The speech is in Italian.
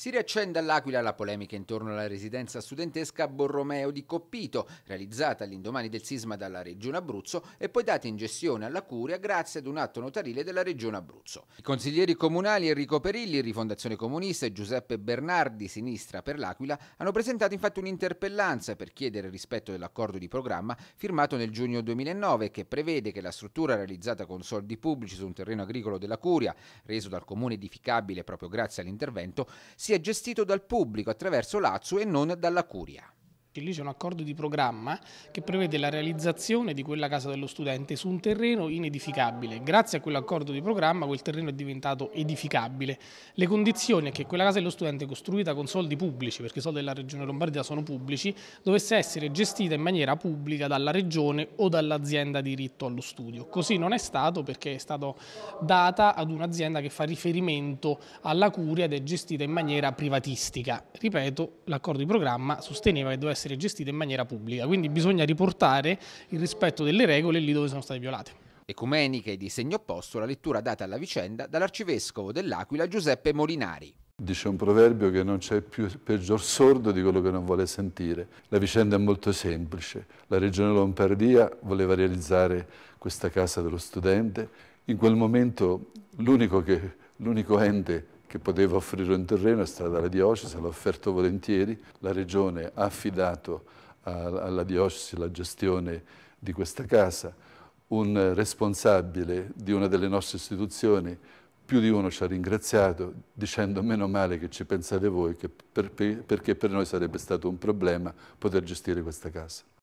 Si riaccende all'Aquila la polemica intorno alla residenza studentesca Borromeo di Coppito, realizzata all'indomani del sisma dalla Regione Abruzzo e poi data in gestione alla Curia grazie ad un atto notarile della Regione Abruzzo. I consiglieri comunali Enrico Perilli, Rifondazione Comunista e Giuseppe Bernardi, Sinistra per l'Aquila, hanno presentato infatti un'interpellanza per chiedere il rispetto dell'accordo di programma firmato nel giugno 2009 che prevede che la struttura realizzata con soldi pubblici su un terreno agricolo della Curia, reso dal comune edificabile proprio grazie all'intervento, si sia gestito dal pubblico attraverso l'Azu e non dalla curia. Lì c'è un accordo di programma che prevede la realizzazione di quella casa dello studente su un terreno inedificabile. Grazie a quell'accordo di programma quel terreno è diventato edificabile. Le condizioni è che quella casa dello studente costruita con soldi pubblici, perché i soldi della Regione Lombardia sono pubblici, dovesse essere gestita in maniera pubblica dalla Regione o dall'azienda diritto allo studio. Così non è stato perché è stata data ad un'azienda che fa riferimento alla curia ed è gestita in maniera privatistica. Ripeto, l'accordo di programma sosteneva che doveva essere gestite in maniera pubblica, quindi bisogna riportare il rispetto delle regole lì dove sono state violate. Ecumenica e di segno opposto la lettura data alla vicenda dall'arcivescovo dell'Aquila Giuseppe Molinari. Dice un proverbio che non c'è più peggior sordo di quello che non vuole sentire. La vicenda è molto semplice. La regione Lombardia voleva realizzare questa casa dello studente. In quel momento l'unico ente che poteva offrire un terreno, è stata la diocesi, l'ha offerto volentieri, la regione ha affidato alla diocesi la gestione di questa casa, un responsabile di una delle nostre istituzioni, più di uno ci ha ringraziato dicendo meno male che ci pensate voi, che per, perché per noi sarebbe stato un problema poter gestire questa casa.